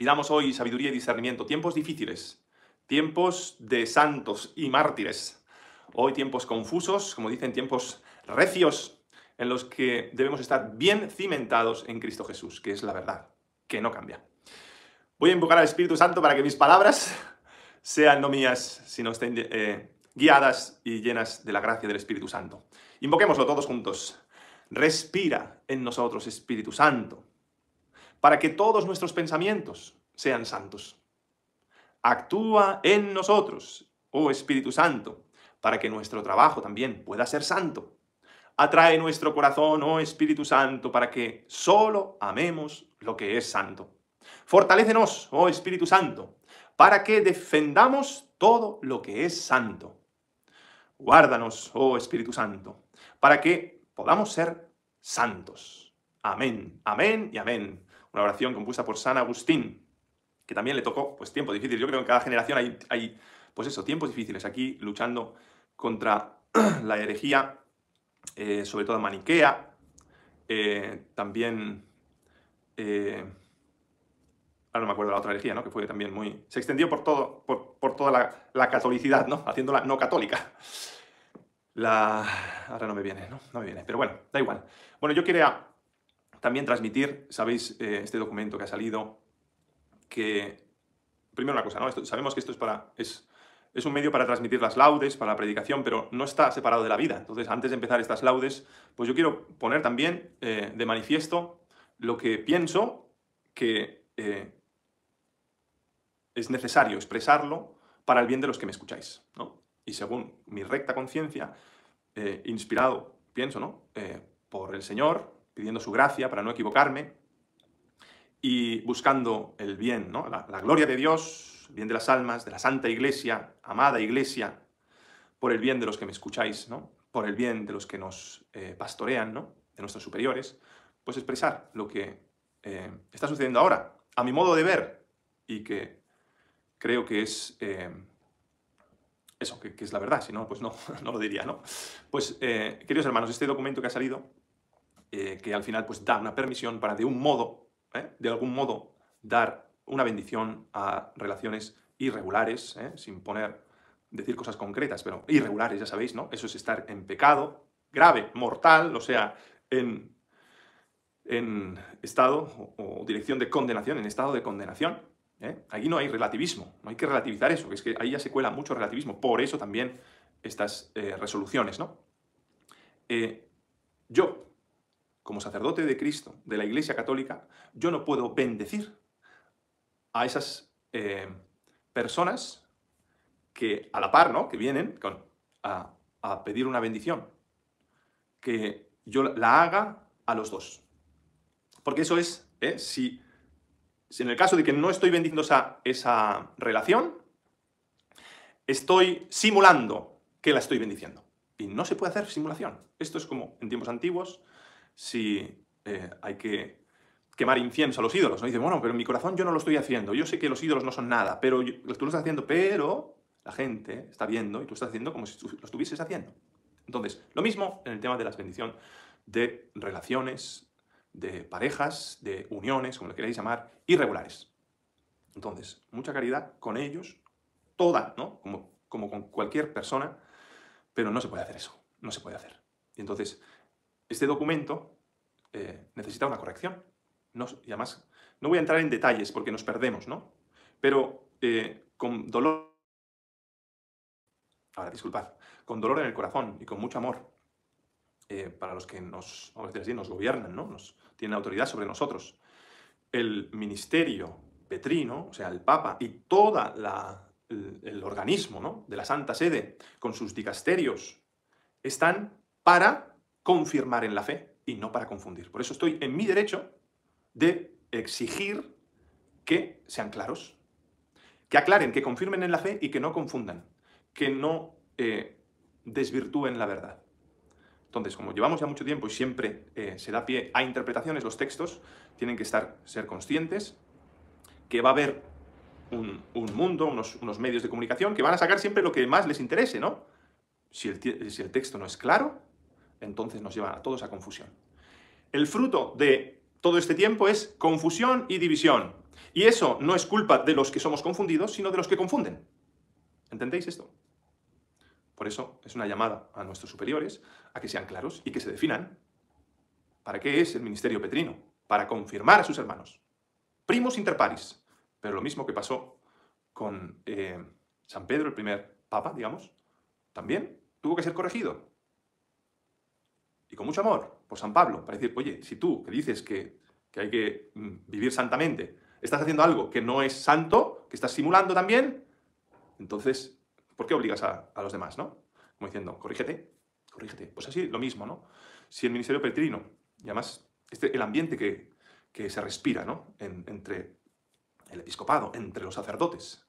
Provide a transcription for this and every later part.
Pidamos hoy sabiduría y discernimiento. Tiempos difíciles, tiempos de santos y mártires. Hoy tiempos confusos, como dicen, tiempos recios, en los que debemos estar bien cimentados en Cristo Jesús, que es la verdad, que no cambia. Voy a invocar al Espíritu Santo para que mis palabras sean no mías, sino estén eh, guiadas y llenas de la gracia del Espíritu Santo. Invoquémoslo todos juntos. Respira en nosotros, Espíritu Santo para que todos nuestros pensamientos sean santos. Actúa en nosotros, oh Espíritu Santo, para que nuestro trabajo también pueda ser santo. Atrae nuestro corazón, oh Espíritu Santo, para que solo amemos lo que es santo. Fortalécenos, oh Espíritu Santo, para que defendamos todo lo que es santo. Guárdanos, oh Espíritu Santo, para que podamos ser santos. Amén, amén y amén una oración compuesta por San Agustín, que también le tocó pues, tiempo difícil. Yo creo que en cada generación hay, pues eso, tiempos difíciles aquí luchando contra la herejía, eh, sobre todo maniquea, eh, también... Eh, ahora no me acuerdo la otra herejía, ¿no? Que fue también muy... Se extendió por, todo, por, toda la, la, catolicidad, ¿no? Haciéndola no católica. La... Ahora no me viene, ¿no? No me viene, pero bueno, da igual. Bueno, yo quería también transmitir, sabéis, eh, este documento que ha salido, que... Primero una cosa, ¿no? sabemos que esto es para... Es, un medio para transmitir las laudes, para la predicación, pero no está separado de la vida. Entonces, antes de empezar estas laudes, pues yo quiero poner también eh, de manifiesto lo que pienso que eh, es necesario expresarlo para el bien de los que me escucháis. ¿no? Y según mi recta conciencia, inspirado, pienso, ¿no? por el Señor, pidiendo su gracia para no equivocarme y buscando el bien, la, gloria de Dios, el bien de las almas, de la Santa Iglesia, amada Iglesia, por el bien de los que me escucháis, ¿no? por el bien de los que nos eh, pastorean, ¿no? de nuestros superiores, pues expresar lo que eh, está sucediendo ahora, a mi modo de ver, y que creo que es eh, eso, que, es la verdad, si no, pues no, no lo diría, ¿no? Pues, queridos hermanos, este documento que ha salido eh, que al final pues da una permisión para de un modo, ¿eh? de algún modo, dar una bendición a relaciones irregulares, ¿eh? sin poner, decir cosas concretas, pero irregulares, ya sabéis, ¿no? Eso es estar en pecado grave, mortal, o sea, en, en estado o, dirección de condenación, en estado de condenación. ¿eh? no hay relativismo, no hay que relativizar eso, que es que ahí ya se cuela mucho relativismo, por eso también estas resoluciones, ¿no? yo como sacerdote de Cristo, de la Iglesia Católica, yo no puedo bendecir a esas eh, personas que a la par, ¿no? Que vienen a, pedir una bendición. Que yo la haga a los dos. Porque eso es, ¿eh? si, en el caso de que no estoy bendiciendo esa, esa relación, estoy simulando que la estoy bendiciendo. Y no se puede hacer simulación. Esto es como en tiempos antiguos, si eh, hay que quemar incienso a los ídolos, ¿no? dice, bueno, pero en mi corazón yo no lo estoy haciendo, yo sé que los ídolos no son nada, pero tú lo estás haciendo, pero la gente está viendo y tú estás haciendo como si lo estuvieses haciendo. Entonces, lo mismo en el tema de la bendición de relaciones, de parejas, de uniones, como le queráis llamar, irregulares. Entonces, mucha caridad con ellos, toda, ¿no? Como, como con cualquier persona, pero no se puede hacer eso, no se puede hacer. Y entonces, este documento eh, necesita una corrección. No, y además, no voy a entrar en detalles porque nos perdemos, ¿no? Pero eh, con dolor... Ahora, disculpad. Con dolor en el corazón y con mucho amor eh, para los que nos, nos gobiernan, ¿no? Nos, tienen autoridad sobre nosotros. El ministerio petrino, o sea, el Papa y toda la, el, el organismo ¿no? de la Santa Sede, con sus dicasterios, están para confirmar en la fe y no para confundir. Por eso estoy en mi derecho de exigir que sean claros, que aclaren, que confirmen en la fe y que no confundan, que no eh, desvirtúen la verdad. Entonces, como llevamos ya mucho tiempo y siempre eh, se da pie a interpretaciones, los textos tienen que estar, ser conscientes que va a haber un, mundo, unos, medios de comunicación que van a sacar siempre lo que más les interese, ¿no? si el texto no es claro, entonces nos lleva a todos a confusión. El fruto de todo este tiempo es confusión y división. Y eso no es culpa de los que somos confundidos, sino de los que confunden. ¿Entendéis esto? Por eso es una llamada a nuestros superiores a que sean claros y que se definan. ¿Para qué es el ministerio petrino? Para confirmar a sus hermanos. Primos inter Pero lo mismo que pasó con eh, San Pedro, el primer papa, digamos, también tuvo que ser corregido y con mucho amor por San Pablo, para decir, oye, si tú que dices que, hay que mm, vivir santamente, estás haciendo algo que no es santo, que estás simulando también, entonces, ¿por qué obligas a, los demás, no? Como diciendo, corrígete, corrígete. Pues así, lo mismo, ¿no? Si el ministerio petrino, y además este, el ambiente que, que se respira, ¿no? entre el episcopado, entre los sacerdotes,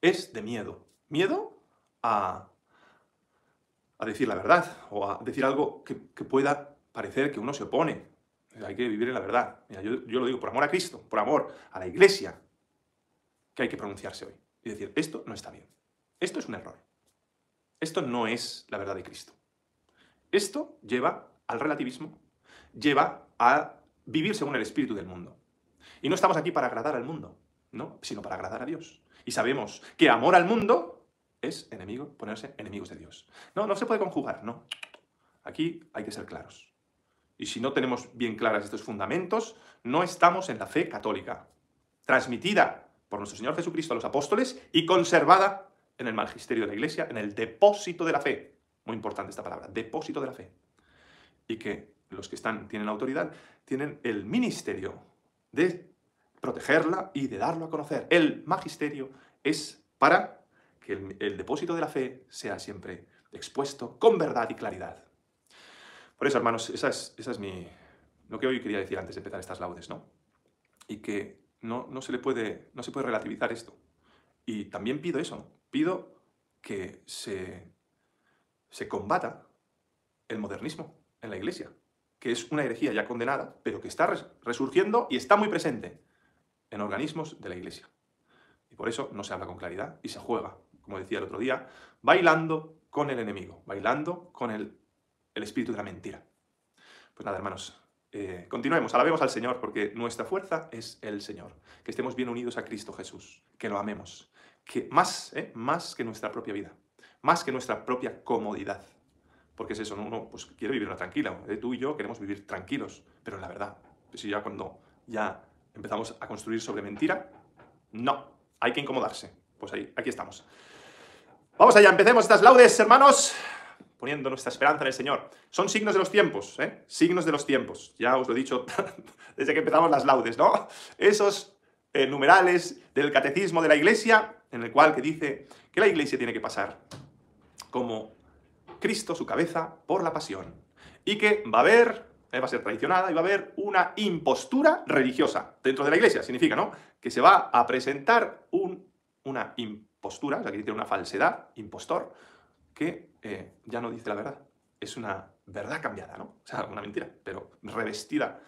es de miedo. Miedo a a decir la verdad o a decir algo que, pueda parecer que uno se opone. Hay que vivir en la verdad. yo, yo lo digo por amor a Cristo, por amor a la Iglesia, que hay que pronunciarse hoy y decir, esto no está bien, esto es un error, esto no es la verdad de Cristo. Esto lleva al relativismo, lleva a vivir según el espíritu del mundo. Y no estamos aquí para agradar al mundo, ¿no? sino para agradar a Dios. Y sabemos que amor al mundo es enemigo ponerse enemigos de Dios. No, no se puede conjugar, no. Aquí hay que ser claros. Y si no tenemos bien claras estos fundamentos, no estamos en la fe católica, transmitida por nuestro Señor Jesucristo a los apóstoles y conservada en el magisterio de la Iglesia, en el depósito de la fe. Muy importante esta palabra, depósito de la fe. Y que los que están, tienen autoridad, tienen el ministerio de protegerla y de darlo a conocer. El magisterio es para que el, depósito de la fe sea siempre expuesto con verdad y claridad. Por eso, hermanos, esa es, mi, lo que hoy quería decir antes de empezar estas laudes, ¿no? Y que no, no, se le puede, no se puede relativizar esto. Y también pido eso, pido que se, se combata el modernismo en la Iglesia, que es una herejía ya condenada, pero que está resurgiendo y está muy presente en organismos de la Iglesia. Y por eso no se habla con claridad y se juega como decía el otro día, bailando con el enemigo, bailando con el, espíritu de la mentira. Pues nada, hermanos, eh, continuemos, alabemos al Señor, porque nuestra fuerza es el Señor. Que estemos bien unidos a Cristo Jesús, que lo amemos, que más, eh, más que nuestra propia vida, más que nuestra propia comodidad. Porque es eso, uno pues, quiere vivir una tranquila. Eh, tú y yo queremos vivir tranquilos, pero la verdad, si ya cuando ya empezamos a construir sobre mentira, no, hay que incomodarse pues ahí, aquí estamos. Vamos allá, empecemos estas laudes, hermanos, poniendo nuestra esperanza en el Señor. Son signos de los tiempos, ¿eh? Signos de los tiempos. Ya os lo he dicho desde que empezamos las laudes, ¿no? Esos eh, numerales del catecismo de la Iglesia, en el cual que dice que la Iglesia tiene que pasar como Cristo, su cabeza, por la pasión. Y que va a haber, eh, va a ser traicionada, y va a haber una impostura religiosa dentro de la Iglesia. Significa, ¿no? Que se va a presentar un una impostura, o sea, que tiene una falsedad, impostor, que eh, ya no dice la verdad. Es una verdad cambiada, ¿no? O sea, una mentira, pero revestida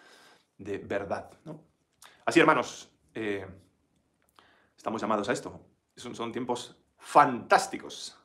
de verdad, ¿no? Así, hermanos, eh, estamos llamados a esto. son tiempos fantásticos.